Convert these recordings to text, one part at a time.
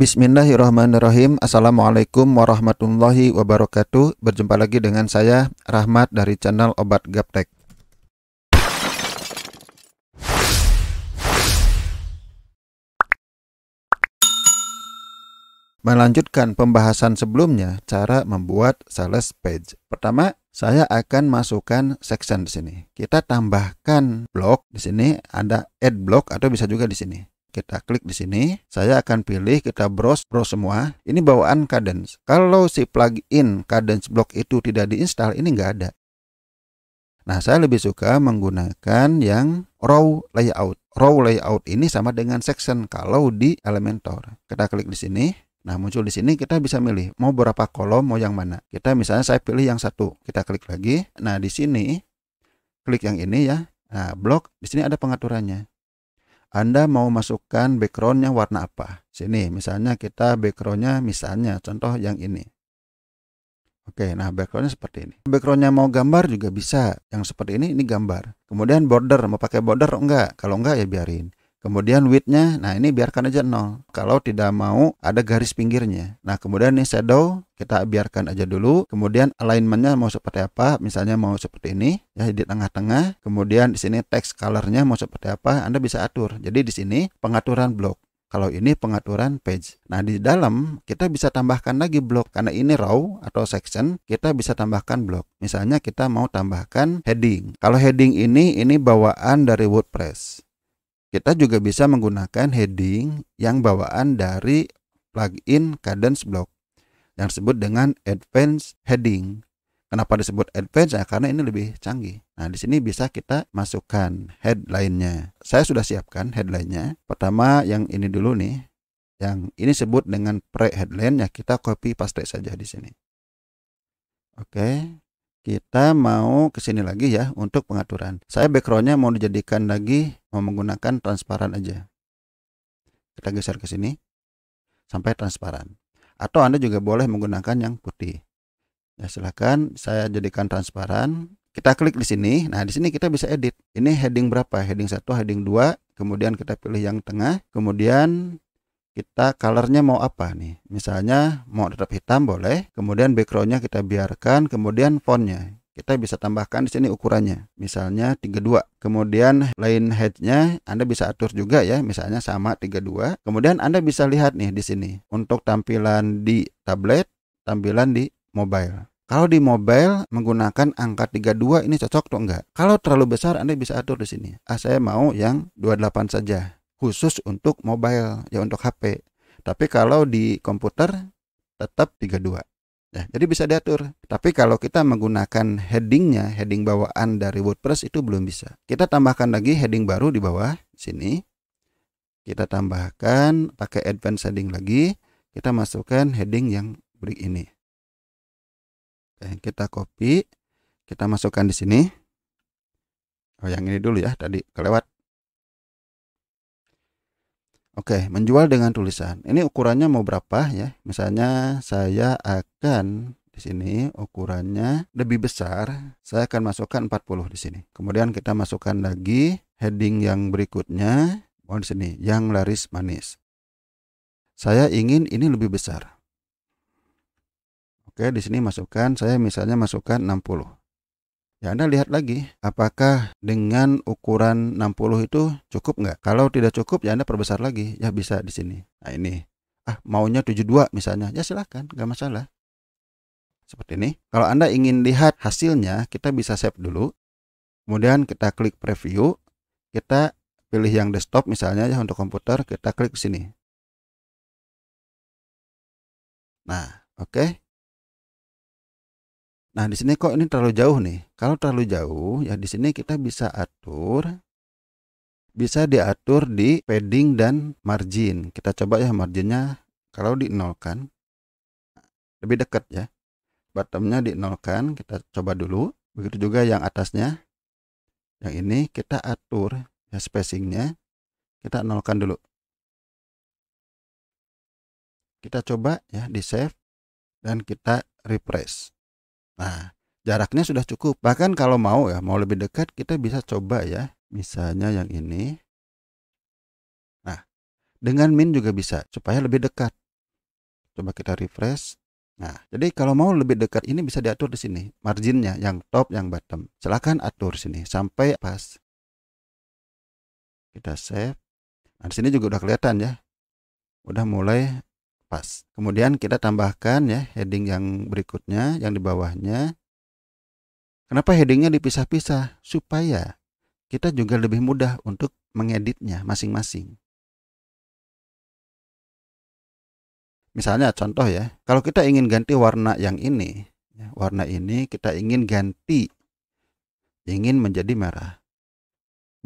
Bismillahirrahmanirrahim Assalamualaikum warahmatullahi wabarakatuh Berjumpa lagi dengan saya Rahmat dari channel Obat Gaptek Melanjutkan pembahasan sebelumnya Cara membuat sales page Pertama saya akan masukkan section di sini. Kita tambahkan blog di sini ada add blog atau bisa juga di sini kita klik di sini. Saya akan pilih kita browse browse semua. Ini bawaan cadence. Kalau si plugin cadence block itu tidak diinstal, ini nggak ada. Nah, saya lebih suka menggunakan yang row layout. Row layout ini sama dengan section kalau di Elementor. Kita klik di sini. Nah, muncul di sini kita bisa milih mau berapa kolom, mau yang mana. Kita misalnya saya pilih yang satu. Kita klik lagi. Nah, di sini klik yang ini ya. Nah, blok di sini ada pengaturannya. Anda mau masukkan backgroundnya warna apa? Sini, misalnya kita backgroundnya misalnya contoh yang ini. Oke, nah backgroundnya seperti ini. Backgroundnya mau gambar juga bisa. Yang seperti ini, ini gambar. Kemudian border, mau pakai border enggak? Kalau enggak ya biarin. Kemudian widthnya, nah ini biarkan aja 0 Kalau tidak mau ada garis pinggirnya Nah kemudian ini shadow kita biarkan aja dulu Kemudian alignmentnya mau seperti apa Misalnya mau seperti ini ya di tengah-tengah Kemudian di sini text colornya mau seperti apa Anda bisa atur Jadi di sini pengaturan blok kalau ini pengaturan page. Nah, di dalam kita bisa tambahkan lagi blok karena ini row atau section, kita bisa tambahkan blok. Misalnya kita mau tambahkan heading. Kalau heading ini ini bawaan dari WordPress. Kita juga bisa menggunakan heading yang bawaan dari plugin Cadence Block yang disebut dengan Advanced Heading. Kenapa disebut Advanced? Ya, karena ini lebih canggih. Nah, di sini bisa kita masukkan headline-nya. Saya sudah siapkan headline-nya. Pertama yang ini dulu nih. Yang ini sebut dengan pre-headline ya kita copy paste saja di sini. Oke, kita mau ke sini lagi ya untuk pengaturan. Saya backgroundnya mau dijadikan lagi mau menggunakan transparan aja. Kita geser ke sini sampai transparan. Atau Anda juga boleh menggunakan yang putih. Ya silahkan saya jadikan transparan. Kita klik di sini. Nah, di sini kita bisa edit. Ini heading berapa? Heading 1, heading 2. Kemudian kita pilih yang tengah. Kemudian kita colornya mau apa nih misalnya mau tetap hitam boleh kemudian backgroundnya kita biarkan kemudian fontnya kita bisa tambahkan di sini ukurannya misalnya 32 kemudian line heightnya Anda bisa atur juga ya misalnya sama 32 kemudian Anda bisa lihat nih di sini untuk tampilan di tablet tampilan di mobile kalau di mobile menggunakan angka 32 ini cocok atau enggak kalau terlalu besar Anda bisa atur di sini ah saya mau yang 28 saja khusus untuk mobile ya untuk HP. Tapi kalau di komputer tetap 32. ya jadi bisa diatur. Tapi kalau kita menggunakan headingnya, heading bawaan dari WordPress itu belum bisa. Kita tambahkan lagi heading baru di bawah sini. Kita tambahkan pakai advanced heading lagi. Kita masukkan heading yang break ini. Oke, kita copy. Kita masukkan di sini. Oh, yang ini dulu ya, tadi kelewat. Oke, menjual dengan tulisan. Ini ukurannya mau berapa ya? Misalnya saya akan di sini ukurannya lebih besar, saya akan masukkan 40 di sini. Kemudian kita masukkan lagi heading yang berikutnya, oh di sini yang laris manis. Saya ingin ini lebih besar. Oke, di sini masukkan saya misalnya masukkan 60. Ya Anda lihat lagi apakah dengan ukuran 60 itu cukup nggak? Kalau tidak cukup ya Anda perbesar lagi ya bisa di sini. Nah ini ah maunya 72 misalnya ya silahkan nggak masalah. Seperti ini. Kalau Anda ingin lihat hasilnya kita bisa save dulu. Kemudian kita klik preview. Kita pilih yang desktop misalnya ya untuk komputer kita klik sini. Nah oke okay. Nah, di sini kok ini terlalu jauh nih. Kalau terlalu jauh, ya di sini kita bisa atur bisa diatur di padding dan margin. Kita coba ya marginnya kalau di nolkan lebih dekat ya. Bottomnya di nolkan kita coba dulu. Begitu juga yang atasnya. Yang ini kita atur ya spacingnya. Kita nolkan dulu. Kita coba ya di save dan kita refresh. Nah, jaraknya sudah cukup. Bahkan kalau mau ya, mau lebih dekat kita bisa coba ya. Misalnya yang ini. Nah, dengan min juga bisa supaya lebih dekat. Coba kita refresh. Nah, jadi kalau mau lebih dekat ini bisa diatur di sini marginnya yang top yang bottom. Silahkan atur sini sampai pas. Kita save. Nah, di sini juga udah kelihatan ya. Udah mulai pas. Kemudian kita tambahkan ya heading yang berikutnya yang di bawahnya. Kenapa headingnya dipisah-pisah? Supaya kita juga lebih mudah untuk mengeditnya masing-masing. Misalnya contoh ya, kalau kita ingin ganti warna yang ini, ya, warna ini kita ingin ganti, ingin menjadi merah.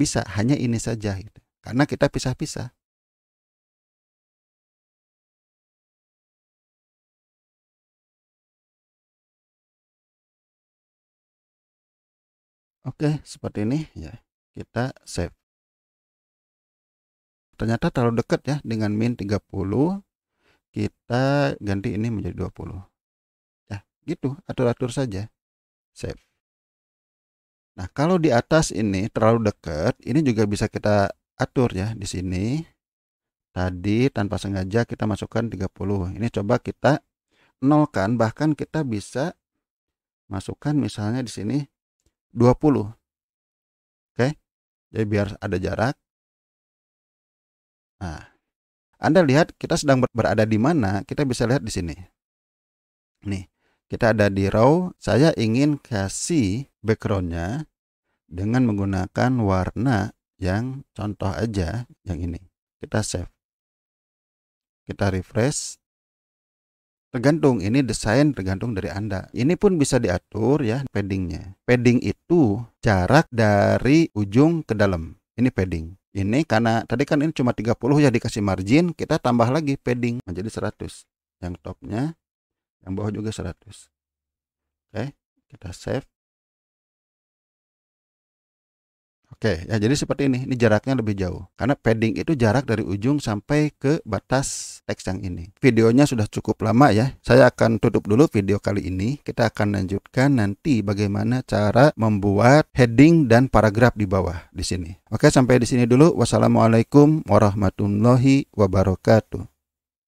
Bisa hanya ini saja gitu. Karena kita pisah-pisah. Oke, seperti ini ya. Kita save. Ternyata terlalu dekat ya dengan min 30. Kita ganti ini menjadi 20. Ya, gitu, atur-atur saja. Save. Nah, kalau di atas ini terlalu dekat, ini juga bisa kita atur ya di sini. Tadi tanpa sengaja kita masukkan 30. Ini coba kita nolkan bahkan kita bisa masukkan misalnya di sini 20. Oke. Jadi biar ada jarak. Nah, Anda lihat kita sedang berada di mana? Kita bisa lihat di sini. Nih, kita ada di row. Saya ingin kasih backgroundnya dengan menggunakan warna yang contoh aja yang ini. Kita save. Kita refresh. Tergantung, ini desain tergantung dari Anda. Ini pun bisa diatur ya paddingnya. Padding itu jarak dari ujung ke dalam. Ini padding. Ini karena tadi kan ini cuma 30 ya dikasih margin, kita tambah lagi padding menjadi 100. Yang topnya, yang bawah juga 100. Oke, kita save. Oke, ya jadi seperti ini. Ini jaraknya lebih jauh. Karena padding itu jarak dari ujung sampai ke batas teks yang ini. Videonya sudah cukup lama ya. Saya akan tutup dulu video kali ini. Kita akan lanjutkan nanti bagaimana cara membuat heading dan paragraf di bawah di sini. Oke, sampai di sini dulu. Wassalamualaikum warahmatullahi wabarakatuh.